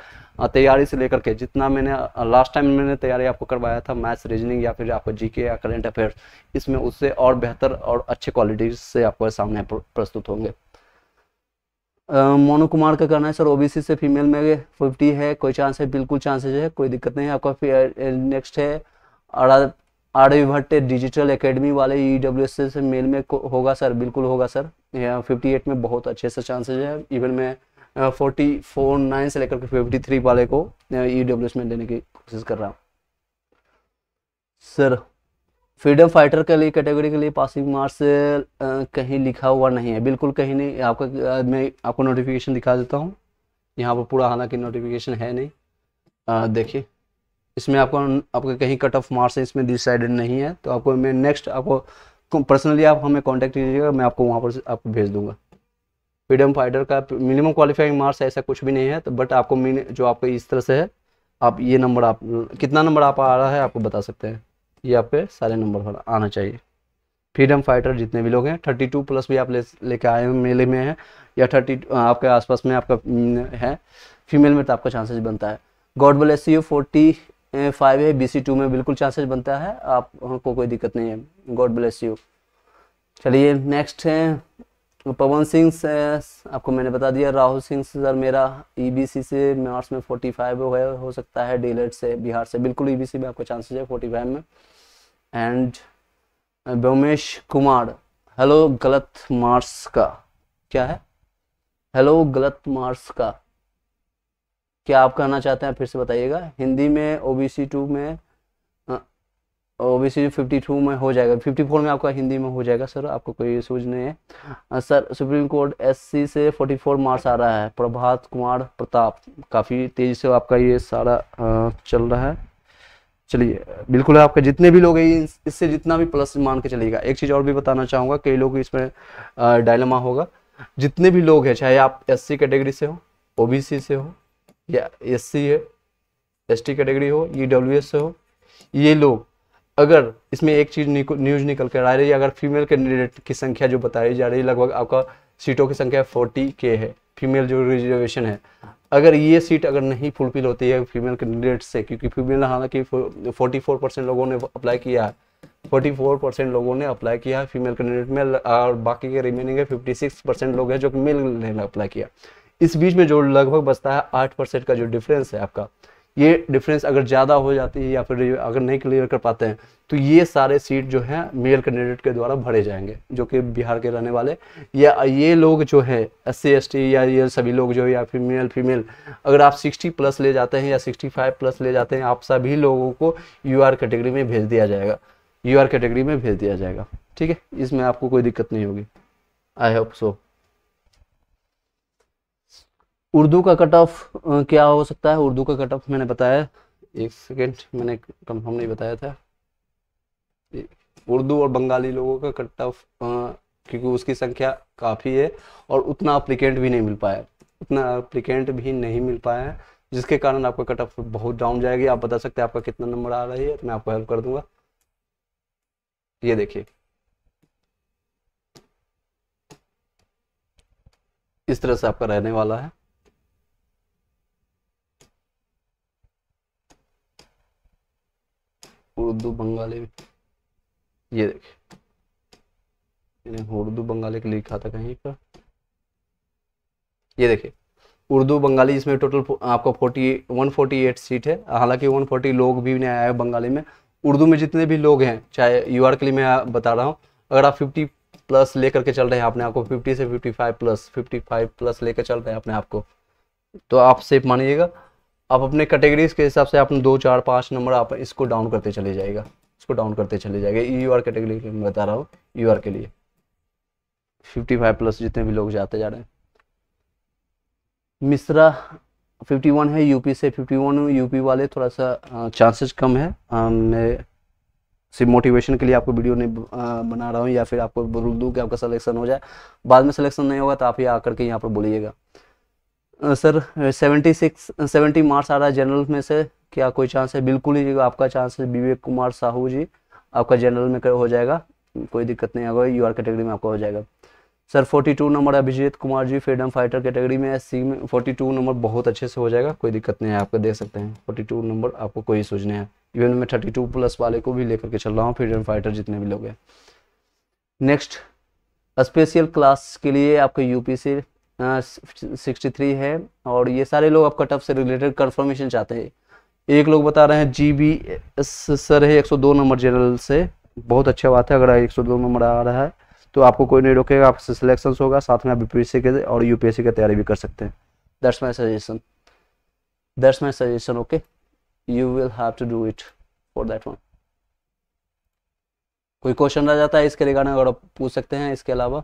तैयारी से लेकर के जितना मैंने लास्ट टाइम मैंने तैयारी आपको करवाया था मैथ्स रीजनिंग या फिर आपका जीके या करेंट अफेयर्स इसमें उससे और बेहतर और अच्छे क्वालिटी से आपको सामने प्रस्तुत होंगे मोनू कुमार का कहना है सर ओबीसी से फीमेल में 50 है कोई चांस है बिल्कुल चांसेज है कोई दिक्कत नहीं है आपका नेक्स्ट है आरवी भट्ट डिजिटल एकेडमी वाले ई e से मेल में होगा सर बिल्कुल होगा सर फिफ्टी एट में बहुत अच्छे से चांसेज है इवन में फोर्टी फोर नाइन से लेकर के फिफ्टी थ्री वाले को ई e में लेने की कोशिश कर रहा हूँ सर फ्रीडम फाइटर के लिए कैटेगरी के लिए पासिंग मार्क्स कहीं लिखा हुआ नहीं है बिल्कुल कहीं नहीं आपका मैं आपको नोटिफिकेशन दिखा देता हूँ यहाँ पर पूरा हालांकि नोटिफिकेशन है नहीं देखिए इसमें आपको आपका कहीं कट ऑफ मार्क्स है इसमें डिसाइडेड नहीं है तो आपको मैं नेक्स्ट आपको पर्सनली आप हमें कॉन्टैक्ट कीजिएगा मैं आपको वहाँ पर आपको भेज दूँगा फ्रीडम फाइटर का मिनिमम क्वालिफाइंग मार्क्स ऐसा कुछ भी नहीं है तो बट आपको जो आपका इस तरह से है आप ये नंबर आप कितना नंबर आप आ रहा है आपको बता सकते हैं ये आप पे सारे नंबर पर आना चाहिए फ्रीडम फाइटर जितने भी लोग हैं थर्टी टू प्लस भी आप ले लेके आए मेले में हैं या थर्टी आपके आसपास में आपका है फीमेल में तो आपका चांसेस बनता है god bless you forty five है बी सी टू में बिल्कुल चांसेस बनता है आपको कोई दिक्कत नहीं है गॉड ब्लेस यू चलिए नेक्स्ट है तो पवन सिंह से आपको मैंने बता दिया राहुल सिंह सर मेरा ईबीसी e से मार्च में 45 हो गया हो सकता है डीलेट e से बिहार से बिल्कुल ईबीसी e में आपको चांसेस है 45 में एंड व्योमेश कुमार हेलो गलत मार्स का क्या है हेलो गलत मार्स का क्या आप कहना चाहते हैं फिर से बताइएगा हिंदी में ओबीसी टू में ओबीसी फिफ्टी टू में हो जाएगा फिफ्टी फोर में आपका हिंदी में हो जाएगा सर आपको कोई सूझ नहीं है सर सुप्रीम कोर्ट एससी से फोर्टी फोर मार्च आ रहा है प्रभात कुमार प्रताप काफ़ी तेज़ी से आपका ये सारा चल रहा है चलिए बिल्कुल आपके जितने भी लोग हैं इससे जितना भी प्लस मान के चलेगा एक चीज़ और भी बताना चाहूँगा कई लोग इसमें डायलमा होगा जितने भी लोग हैं चाहे आप एस कैटेगरी से हो ओ से हो या एस है एस कैटेगरी हो ई e से हो ये लोग अगर इसमें एक चीज़ न्यूज निकल कर आ रही है अगर फीमेल कैंडिडेट की संख्या जो बताई जा रही है लगभग आपका सीटों की संख्या फोर्टी के है फीमेल जो रिजर्वेशन है अगर ये सीट अगर नहीं फुलफिल होती है फीमेल कैंडिडेट से क्योंकि फीमेल हालांकि फोर्टी फोर परसेंट लोगों ने अप्लाई किया है फोर्टी फोर परसेंट लोगों ने अप्लाई किया है फीमेल कैंडिडेट में और बाकी के रिमेनिंग है फिफ्टी सिक्स परसेंट लोग हैं जो मेल ने अप्लाई किया इस बीच में जो लगभग बचता है आठ परसेंट का जो डिफरेंस है आपका ये डिफरेंस अगर ज़्यादा हो जाती है या फिर अगर नहीं क्लियर कर पाते हैं तो ये सारे सीट जो है मेल कैंडिडेट के द्वारा भरे जाएंगे जो कि बिहार के रहने वाले या ये लोग जो है एस सी या ये सभी लोग जो है या फीमेल फीमेल अगर आप 60 प्लस ले जाते हैं या 65 प्लस ले जाते हैं आप सभी लोगों को यू आर कैटेगरी में भेज दिया जाएगा यू आर कैटेगरी में भेज दिया जाएगा ठीक है इसमें आपको कोई दिक्कत नहीं होगी आई होप सो उर्दू का कट ऑफ क्या हो सकता है उर्दू का कट ऑफ मैंने बताया एक सेकेंड मैंने कंफर्म नहीं बताया था उर्दू और बंगाली लोगों का कट ऑफ क्योंकि उसकी संख्या काफ़ी है और उतना अप्लीकेंट भी नहीं मिल पाया उतना अप्लीकेंट भी नहीं मिल पाया है जिसके कारण आपका कट ऑफ बहुत डाउन जाएगी आप बता सकते हैं आपका कितना नंबर आ रही है तो मैं आपको हेल्प कर दूंगा ये देखिए इस तरह से आपका रहने वाला है उर्दू बंगाली ये देखिए उर्दू बंगाली के लिखा था कहीं पर ये देखे उर्दू बंगाली इसमें टोटल आपका forty one forty eight seat है हालांकि वन फोर्टी लोग भी नहीं आया है बंगाली में उर्दू में जितने भी लोग हैं चाहे यू आर के लिए मैं बता रहा हूँ अगर आप फिफ्टी प्लस लेकर के चल रहे हैं अपने आपको फिफ्टी से fifty five plus fifty five plus लेकर चल रहे हैं अपने आपको तो आप सेफ मानिएगा आप अपने कैटेगरीज के हिसाब से आप दो चार पाँच नंबर आप इसको डाउन करते चले जाएगा इसको डाउन करते चले जाएगा यू आर कैटेगरी के बता रहा हूँ यू आर के लिए फिफ्टी फाइव प्लस जितने भी लोग जाते जा रहे हैं मिश्रा फिफ्टी वन है यूपी से फिफ्टी वन यूपी वाले थोड़ा सा चांसेस कम है मैं सिर्फ मोटिवेशन के लिए आपको वीडियो नहीं बना रहा हूँ या फिर आपको बोल दूँ कि आपका सलेक्शन हो जाए बाद में सलेक्शन नहीं होगा तो आप ही आकर के यहाँ पर बोलिएगा sir seventy six seventy marks आ रहा है जनरल में से क्या कोई चांस है बिल्कुल ही आपका चांस है विवेक कुमार साहू जी आपका जनरल में हो जाएगा कोई दिक्कत नहीं आगे यू आर कैटेगरी में आपका हो जाएगा sir 42 number Abhijit Kumar ji freedom fighter category में सी में 42 नंबर बहुत अच्छे से हो जाएगा कोई दिक्कत नहीं है आपका देख सकते हैं 42 नंबर आपको कोई सोचने नहीं है इवन मैं 32 प्लस वाले को भी लेकर के चल रहा हूँ फ्रीडम फाइटर जितने भी लोग हैं नेक्स्ट स्पेशल क्लास के लिए आपका यूपीसी सिक्सटी थ्री है और ये सारे लोग आपका टफ से रिलेटेड कन्फर्मेशन चाहते हैं एक लोग बता रहे हैं जी बी एस सर है 102 नंबर जनरल से बहुत अच्छा बात है अगर 102 नंबर आ रहा है तो आपको कोई नहीं रोकेगा आपसे सिलेक्शन होगा साथ में आप सी के और यू सी की तैयारी भी कर सकते हैं that's my suggestion that's my suggestion okay you will have to do it for that one कोई क्वेश्चन रह जाता है इसके रिगार्डिंग अगर आप पूछ सकते हैं इसके अलावा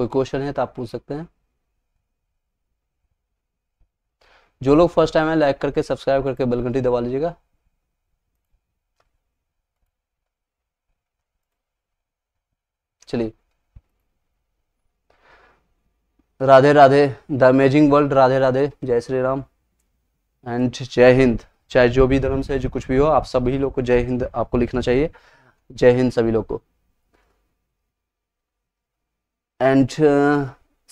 कोई क्वेश्चन है तो आप पूछ सकते हैं जो लोग फर्स्ट टाइम है लाइक करके सब्सक्राइब करके बलगंटी दबा लीजिएगा चलिए Radhe Radhe the amazing world Radhe Radhe जय श्री राम एंड जय हिंद चाहे जो भी धर्म से जो कुछ भी हो आप सभी लोग को जय हिंद आपको लिखना चाहिए जय हिंद सभी लोग को एंड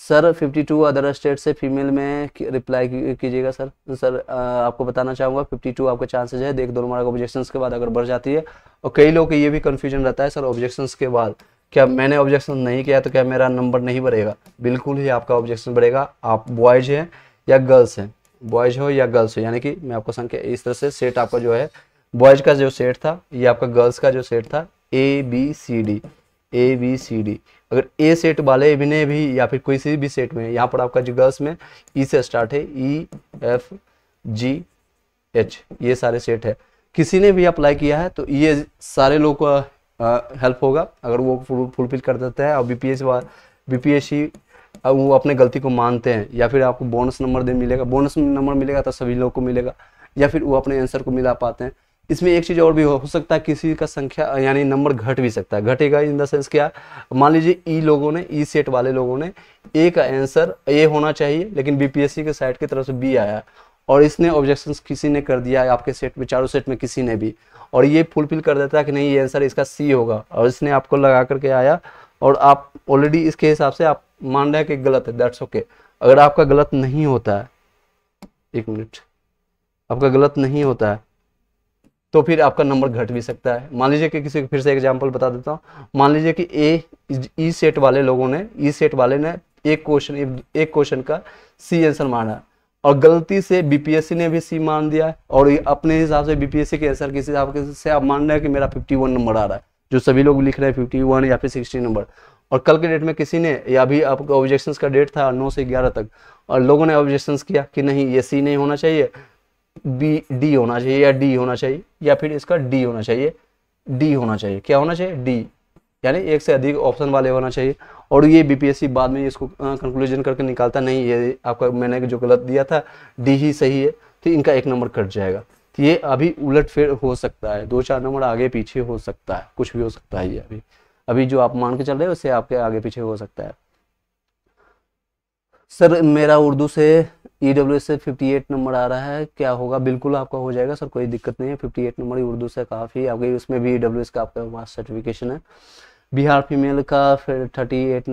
सर 52 अदर स्टेट से फीमेल में रिप्लाई कीजिएगा सर सर uh, आपको बताना चाहूँगा 52 आपके चांसेज है देख दो मार्क ऑब्जेक्शन के बाद अगर बढ़ जाती है और कई लोग ये भी कन्फ्यूजन रहता है सर ऑब्जेक्शन के बाद क्या मैंने ऑब्जेक्शन नहीं किया तो क्या मेरा नंबर नहीं बढ़ेगा बिल्कुल ही आपका ऑब्जेक्शन बढ़ेगा आप बॉयज हैं या गर्ल्स हैं बॉयज हो या गर्ल्स हो यानी कि मैं आपको संख्या इस तरह से सेट आपका जो है बॉयज का जो सेट था या आपका गर्ल्स का जो सेट था A B C D A B C D अगर ए सेट वाले में भी या फिर किसी भी सेट में यहाँ पर आपका जो गर्ल्स में ई e से स्टार्ट है ई एफ जी एच ये सारे सेट है किसी ने भी अप्लाई किया है तो ये सारे लोग का हेल्प होगा अगर वो फुलफिल कर देते हैं और B P S B P S C वो अपने गलती को मानते हैं या फिर आपको बोनस नंबर दे मिलेगा बोनस नंबर मिलेगा तो सभी लोग को मिलेगा या फिर वो अपने आंसर को मिला पाते हैं इसमें एक चीज़ और भी हो सकता है किसी का संख्या यानी नंबर घट भी सकता है घटेगा इन द सेंस क्या मान लीजिए ई लोगों ने ई सेट वाले लोगों ने ए का आंसर ए होना चाहिए लेकिन बीपीएससी के साइड की तरफ से बी आया और इसने ऑब्जेक्शन किसी ने कर दिया है आपके सेट में चारों सेट में किसी ने भी और ये फुलफिल कर देता है कि नहीं ये आंसर इसका सी होगा और इसने आपको लगा करके आया और आप ऑलरेडी इसके हिसाब से आप मान रहे हैं कि गलत है दैट्स ओके अगर आपका गलत नहीं होता है एक मिनट आपका गलत नहीं होता है तो फिर आपका नंबर घट भी सकता है मान लीजिए कि किसी फिर से एग्जाम्पल बता देता हूँ मान लीजिए कि ए ई सेट वाले लोगों ने ई e सेट वाले ने एक क्वेश्चन एक क्वेश्चन का सी आंसर माना और गलती से बीपीएससी ने भी सी मान दिया और अपने हिसाब से बीपीएससी के आंसर किसी हिसाब से आप मान रहे हैं कि मेरा फिफ्टी वन नंबर आ रहा है जो सभी लोग लिख रहे हैं फिफ्टी वन या फिर सिक्सटी नंबर और कल के डेट में किसी ने या भी आपका ऑब्जेक्शन का डेट था नौ से ग्यारह तक और लोगों ने ऑब्जेक्शन किया कि नहीं ये सी नहीं होना चाहिए बी डी होना चाहिए या डी होना चाहिए या फिर इसका डी होना चाहिए डी होना चाहिए क्या होना चाहिए डी यानी एक से अधिक ऑप्शन वाले होना चाहिए और ये बीपीएससी बाद में इसको कंक्लूजन करके निकालता नहीं ये आपका मैंने जो गलत दिया था डी ही सही है तो इनका एक नंबर कट जाएगा तो ये अभी उलट फेर हो सकता है दो चार नंबर आगे पीछे हो सकता है कुछ भी हो सकता है ये अभी अभी जो आप मान के चल रहे हो उससे आपके आगे पीछे हो सकता है सर मेरा उर्दू से ई डब्ल्यू एस से फिफ्टी एट नंबर आ रहा है क्या होगा बिल्कुल आपका हो जाएगा सर कोई दिक्कत नहीं है फिफ्टी एट नंबर उर्दू से काफ़ी गई उसमें भी ई डब्ल्यू एस का आपका पास सर्टिफिकेशन है बिहार फीमेल का फिर थर्टी एट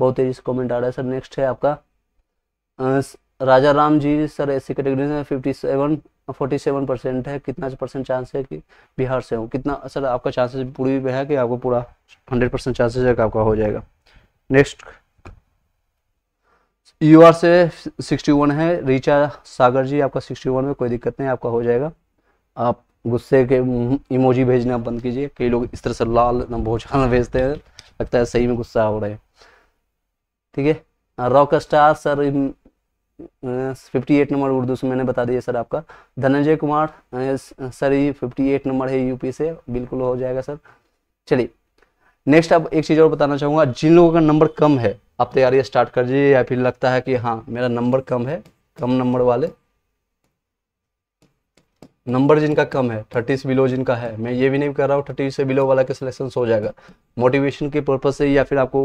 बहुत तेजी से कॉमेंट आ रहा है सर नेक्स्ट है आपका राजा राम जी सर ऐसी कैटेगरी में fifty seven forty seven percent है कितना परसेंट चांस है कि बिहार से हो कितना सर आपका चांसेस पूरी है कि आपको पूरा हंड्रेड परसेंट चांसेस है कि आपका हो जाएगा नेक्स्ट यू आर से सिक्सटी वन है रिचा सागर जी आपका सिक्सटी वन में कोई दिक्कत नहीं आपका हो जाएगा आप गुस्से के इमोजी भेजना बंद कीजिए कई लोग इस तरह से लाल भोजन भेजते हैं लगता है सही में गुस्सा हो रहे हैं ठीक है rock star sir fifty eight number Urdu से मैंने बता दिया सर आपका धनंजय कुमार सर ये फिफ्टी एट नंबर है यूपी से बिल्कुल हो जाएगा सर चलिए नेक्स्ट आप एक चीज़ और बताना चाहूँगा जिन लोगों का नंबर कम है आप तैयारी स्टार्ट कर दीजिए या फिर लगता है कि हाँ मेरा नंबर कम है कम नंबर वाले नंबर जिनका कम है थर्टी से बिलो जिनका है मैं ये भी नहीं कर रहा हूँ थर्टी से बिलो वाला के सिलेक्शन हो जाएगा मोटिवेशन के पर्पज से या फिर आपको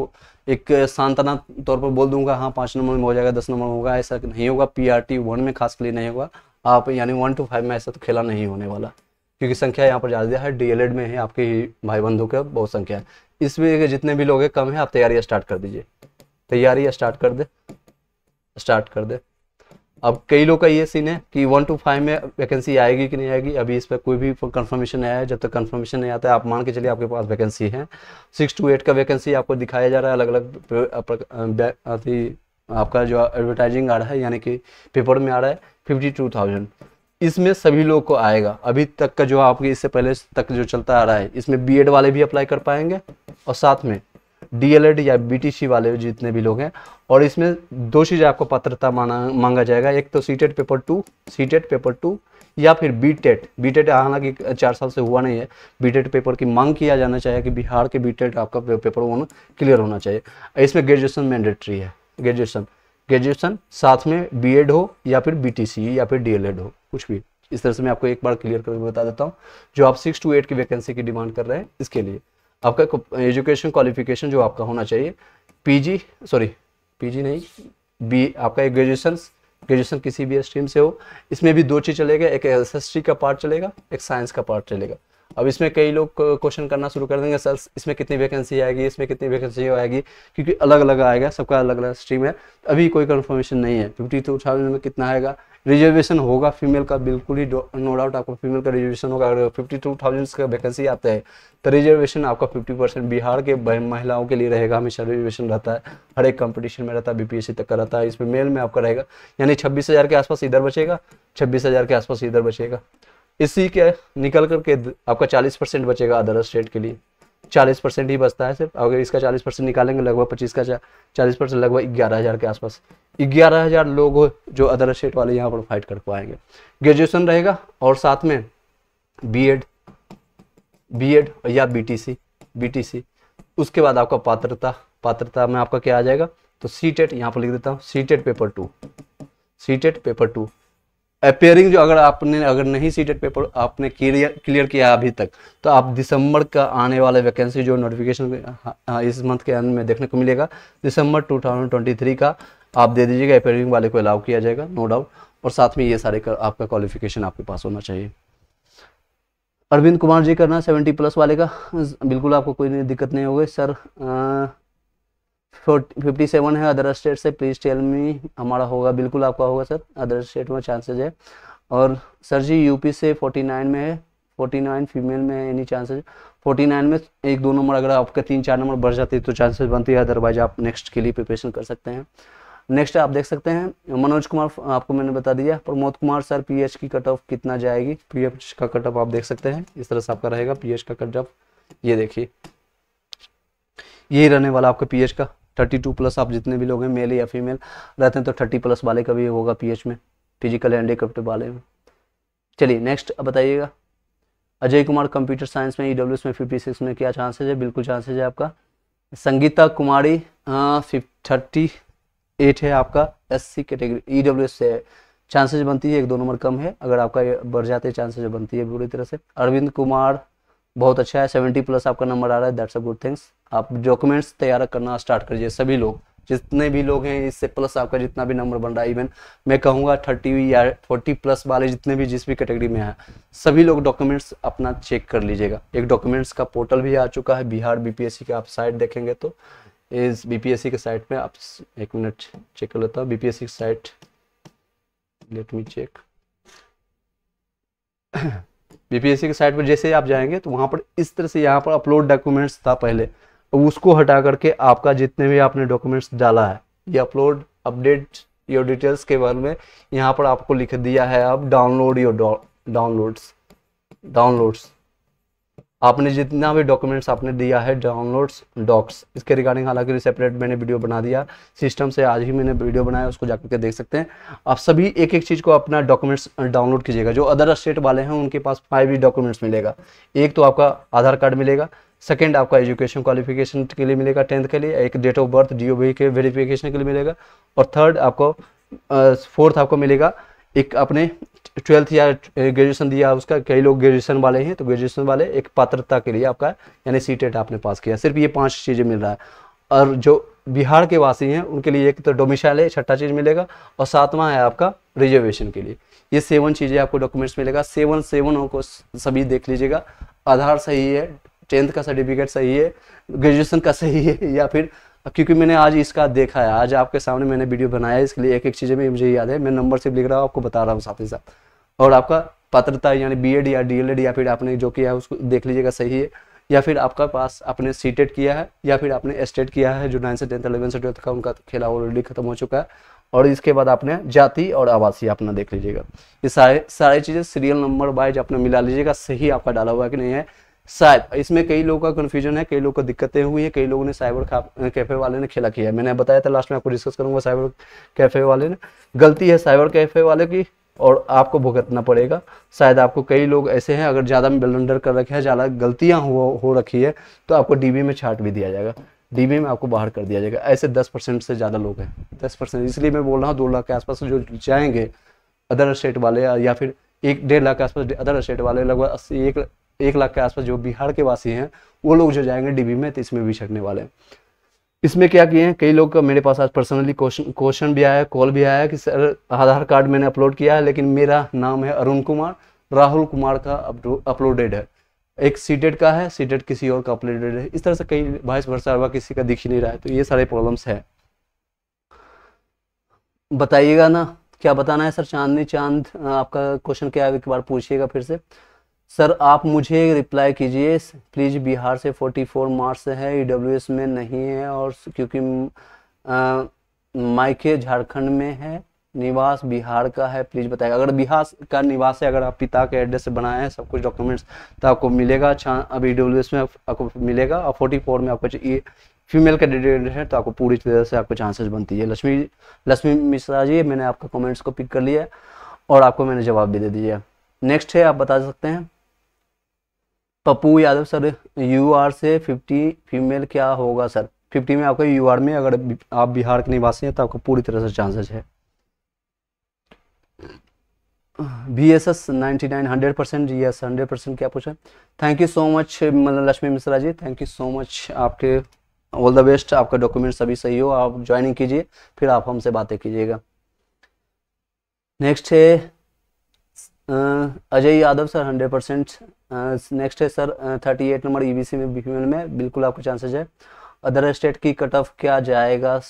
एक सांत्वना तौर पर बोल दूंगा हाँ पाँच नंबर में हो जाएगा दस नंबर में होगा ऐसा नहीं होगा पी आर टी वन में खास के लिए नहीं होगा आप यानी वन टू फाइव में ऐसा तो खेला नहीं होने वाला क्योंकि संख्या यहाँ पर ज़्यादा है डीएलएड e में है आपके भाई बंधु का बहुत संख्या है इसमें के जितने भी लोग हैं कम है आप तैयारी स्टार्ट कर दीजिए तैयारी स्टार्ट कर दे स्टार्ट कर दे अब कई लोग का ये सीन है कि वन टू फाइव में वैकेंसी आएगी कि नहीं आएगी अभी इस पर कोई भी कंफर्मेशन नहीं आया जब तक कंफर्मेशन नहीं आता है आप मान के चलिए आपके पास वैकेंसी है सिक्स टू एट का वैकेंसी आपको दिखाया जा रहा है अलग अलग आपका जो एडवर्टाइजिंग आ रहा है यानी कि पेपर में आ रहा है फिफ्टी टू थाउजेंड इसमें सभी लोग को आएगा अभी तक का जो आपके इससे पहले तक जो चलता आ रहा है इसमें बी वाले भी अप्लाई कर पाएंगे और साथ में डीएलएड या बीटीसी वाले जितने भी लोग हैं और इसमें दो चीज़ आपको पात्रता माना मांगा जाएगा एक तो CTET paper two CTET paper two या फिर बीटेट बीटेट e e हालांकि चार साल से हुआ नहीं है बीटेट पेपर e की मांग किया जाना चाहिए कि बिहार के बीटेट आपका पेपर वन क्लियर होना चाहिए इसमें ग्रेजुएशन मैंडेटरी है ग्रेजुएशन ग्रेजुएशन साथ में बीएड हो या फिर बीटीसी e या फिर डीएलएड हो कुछ भी इस तरह से मैं आपको एक बार क्लियर करके बता देता हूँ जो आप सिक्स टू एट की वैकेंसी की डिमांड कर रहे हैं इसके लिए आपका एजुकेशन क्वालिफिकेशन जो आपका होना चाहिए पीजी सॉरी पीजी नहीं बी आपका ग्रेजुएशन ग्रेजुएशन किसी भी स्ट्रीम से हो इसमें भी दो चीज़ चलेगा एक एस का पार्ट चलेगा एक साइंस का पार्ट चलेगा अब इसमें कई लोग क्वेश्चन करना शुरू कर देंगे सर इसमें कितनी वैकेंसी आएगी इसमें कितनी वैकेंसी आएगी क्योंकि अलग अलग आएगा सबका अलग अलग स्ट्रीम है अभी कोई कन्फर्मेशन नहीं है फिफ्टी टू थाउजेंड में कितना आएगा रिजर्वेशन होगा फीमेल का बिल्कुल ही नो डाउट आपको फीमेल का रिजर्वेशन होगा अगर फिफ्टी टू थाउजेंड का वैकेंसी आता है तो रिजर्वेशन आपका फिफ्टी परसेंट बिहार के महिलाओं के लिए रहेगा हमेशा रिजर्वेशन रहता है हर एक कंपटीशन में रहता है बीपीएससी तक का रहता है इसमें मेल में आपका रहेगा यानी छब्बीस हज़ार के आसपास इधर बचेगा छब्बीस हज़ार के आसपास इधर बचेगा इसी के निकल करके आपका 40 परसेंट बचेगा अदर स्टेट के लिए 40 परसेंट ही बचता है सिर्फ अगर इसका 40 परसेंट निकालेंगे लगभग 25 का 40 परसेंट लगभग ग्यारह हज़ार के आसपास ग्यारह हज़ार लोग जो अदर स्टेट वाले यहाँ पर फाइट कर पाएंगे ग्रेजुएशन रहेगा और साथ में बी एड बी एड या B T C B T C उसके बाद आपका पात्रता पात्रता में आपका क्या आ जाएगा तो सी टेट यहाँ पर लिख देता हूँ C TET paper two C TET paper two appearing जो अगर आपने अगर नहीं सीटेड पेपर आपने क्लियर क्लियर किया अभी तक तो आप दिसंबर का आने वाला वैकेंसी जो नोटिफिकेशन हाँ, हाँ, इस मंथ के अंत में देखने को मिलेगा दिसंबर 2023 का आप दे दीजिएगा अपेयरिंग वाले को अलाउ किया जाएगा नो डाउट और साथ में ये सारे कर, आपका क्वालिफिकेशन आपके पास होना चाहिए अरविंद कुमार जी करना सेवेंटी प्लस वाले का बिल्कुल आपको कोई दिक्कत नहीं होगी सर आ, फिफ्टी सेवन है अदर स्टेट से प्लीज़ टेल मी हमारा होगा बिल्कुल आपका होगा सर अदर स्टेट में चांसेज है और सर जी यूपी से फोर्टी नाइन में है फोर्टी नाइन फीमेल में है एनी चांसेज फोर्टी नाइन में एक दो नंबर अगर आपके तीन चार नंबर बढ़ जाते हैं तो चांसेज बनती है अदरवाइज आप नेक्स्ट के लिए प्रिपरेशन कर सकते हैं नेक्स्ट आप देख सकते हैं मनोज कुमार आपको मैंने बता दिया प्रमोद कुमार सर पी की कट ऑफ कितना जाएगी पी का कट ऑफ आप देख सकते हैं इस तरह से आपका रहेगा पी का कट ऑफ ये देखिए यही रहने वाला आपका पीएच का थर्टी टू प्लस आप जितने भी लोग हैं मेल या फीमेल रहते हैं तो थर्टी प्लस वाले का भी होगा पीएच में फिजिकल हैंडीक्राफ्ट वाले में चलिए नेक्स्ट अब बताइएगा अजय कुमार कंप्यूटर साइंस में ई e में फिफ्टी सिक्स में क्या चांसेज है बिल्कुल चांसेज है आपका संगीता कुमारी थर्टी हाँ, एट है आपका एस सी कैटेगरी ई से चांसेज बनती है एक दो नंबर कम है अगर आपका बढ़ जाते चांसेज बनती है बुरी तरह से अरविंद कुमार बहुत अच्छा है सेवेंटी प्लस आपका नंबर आ रहा है दैट्स अ गुड थिंग्स आप डॉक्यूमेंट्स तैयार करना स्टार्ट करिए सभी लोग जितने भी लोग हैं इससे प्लस आपका जितना भी नंबर बन रहा है इवन मैं कहूँगा थर्टी या फोर्टी प्लस वाले जितने भी जिस भी कैटेगरी में हैं सभी लोग डॉक्यूमेंट्स अपना चेक कर लीजिएगा एक डॉक्यूमेंट्स का पोर्टल भी आ चुका है बिहार बीपीएससी का आप साइट देखेंगे तो इस बीपीएससी के साइट में आप एक मिनट चेक कर लेता हूँ BPSC site let me check BPSC के साइट पर जैसे आप जाएंगे तो वहां पर इस तरह से यहाँ पर अपलोड डॉक्यूमेंट्स था पहले तो उसको हटा करके आपका जितने भी आपने डॉक्यूमेंट्स डाला है ये अपलोड अपडेट योर डिटेल्स के बारे में यहाँ पर आपको लिख दिया है अब डाउनलोड योर डाउनलोड्स डाउनलोड्स आपने जितना भी डॉक्यूमेंट्स आपने दिया है डाउनलोड्स डॉक्स इसके रिगार्डिंग हालांकि सेपरेट मैंने वीडियो बना दिया सिस्टम से आज ही मैंने वीडियो बनाया उसको जाकर के देख सकते हैं आप सभी एक एक चीज़ को अपना डॉक्यूमेंट्स डाउनलोड कीजिएगा जो अदर स्टेट वाले हैं उनके पास फाइव ही डॉक्यूमेंट्स मिलेगा एक तो आपका आधार कार्ड मिलेगा सेकेंड आपका एजुकेशन क्वालिफिकेशन के लिए मिलेगा टेंथ के लिए एक डेट ऑफ बर्थ डी के वेरीफिकेशन के लिए मिलेगा और थर्ड आपको फोर्थ आपको मिलेगा एक अपने ट्वेल्थ या ग्रेजुएशन दिया उसका कई लोग ग्रेजुएशन वाले हैं तो ग्रेजुएशन वाले एक पात्रता के लिए आपका यानी सी टेट आपने पास किया सिर्फ ये पांच चीज़ें मिल रहा है और जो बिहार के वासी हैं उनके लिए एक तो डोमिशाइल है छठा चीज़ मिलेगा और सातवां है आपका रिजर्वेशन के लिए ये सेवन चीज़ें आपको डॉक्यूमेंट्स मिलेगा सेवन सेवन को सभी देख लीजिएगा आधार सही है टेंथ का सर्टिफिकेट सही है ग्रेजुएशन का सही है या फिर क्योंकि मैंने आज इसका देखा है आज आपके सामने मैंने वीडियो बनाया है इसके लिए एक एक चीज़ें भी मुझे याद है मैं नंबर से लिख रहा हूँ आपको बता रहा हूँ साथ ही साथ और आपका पात्रता यानी बी या डी या फिर आपने जो किया है उसको देख लीजिएगा सही है या फिर आपका पास आपने सी e किया है या फिर आपने एस e किया है जो नाइन से टेंथ अलेवन से ट्वेल्थ का उनका खेला ऑलरेडी खत्म हो चुका है और इसके बाद आपने जाति और आवासीय अपना देख लीजिएगा ये सारे सारी चीज़ें सीरियल नंबर वाइज आपने मिला लीजिएगा सही आपका डाला हुआ है कि नहीं है साइब इसमें कई लोगों का कन्फ्यूजन है कई लोगों को दिक्कतें हुई है कई लोगों ने साइबर कैफे वाले ने खेला किया है मैंने बताया था लास्ट में आपको डिस्कस करूंगा साइबर कैफे वाले ने गलती है साइबर कैफे वाले की और आपको भुगतना पड़ेगा शायद आपको कई लोग ऐसे हैं अगर ज़्यादा ब्लंडर कर रखे हैं ज़्यादा गलतियाँ हो हो रखी है तो आपको डीबी में छाट भी दिया जाएगा डीबी में आपको बाहर कर दिया जाएगा ऐसे दस परसेंट से ज़्यादा लोग हैं दस परसेंट इसलिए मैं बोल रहा हूँ दो लाख के आसपास जो जाएंगे अदर स्टेट वाले या फिर एक डेढ़ लाख के आसपास अदर स्टेट वाले लगभग अस्सी एक एक लाख के आसपास जो बिहार के वासी हैं वो लोग जो जाएंगे डीबी में तो इसमें भी छटने वाले इसमें क्या किए हैं कई लोग का मेरे पास आज पर्सनली क्वेश्चन भी आया कॉल भी आया कि सर आधार कार्ड मैंने अपलोड किया है लेकिन मेरा नाम है अरुण कुमार राहुल कुमार का अपलोडेड है एक सीटेड का है सीटेड किसी और का अपलोडेड है इस तरह से कई बाईस वर्षा हुआ किसी का दिख ही नहीं रहा है तो ये सारे प्रॉब्लम्स है बताइएगा ना क्या बताना है सर चांदनी चांद आपका क्वेश्चन क्या है एक बार पूछिएगा फिर से सर आप मुझे रिप्लाई कीजिए प्लीज़ बिहार से 44 मार्च से है ई e में नहीं है और क्योंकि मायके झारखंड में है निवास बिहार का है प्लीज़ बताइए अगर बिहार का निवास है अगर आप पिता के एड्रेस से बनाए हैं सब कुछ डॉक्यूमेंट्स तो आपको मिलेगा अब ई e में आपको मिलेगा और फोर्टी फोर में आपको फीमेल कैंडिडेट है तो आपको पूरी तरह से आपको चांसेस बनती है लक्ष्मी लक्ष्मी मिश्रा जी मैंने आपका कमेंट्स को पिक कर लिया और आपको मैंने जवाब भी दे दिया नेक्स्ट है आप बता सकते हैं Pappu Yadav sir U R से फिफ्टी फीमेल क्या होगा सर फिफ्टी में आपका यू आर में अगर आप बिहार के निवासी हैं तो आपको पूरी तरह से चांसेस है B S S ninety nine hundred percent G S hundred percent क्या पूछा थैंक यू सो मच मतलब Lakshmi Mishra ji thank you so much आपके ऑल द बेस्ट आपका डॉक्यूमेंट सभी सही हो आप ज्वाइनिंग कीजिए फिर आप हमसे बातें कीजिएगा नेक्स्ट है Ajay Yadav sir hundred percent next है sir thirty eight number EBC e में बी में बिल्कुल आपको चांसेज है अदर स्टेट की कट ऑफ क्या जाएगा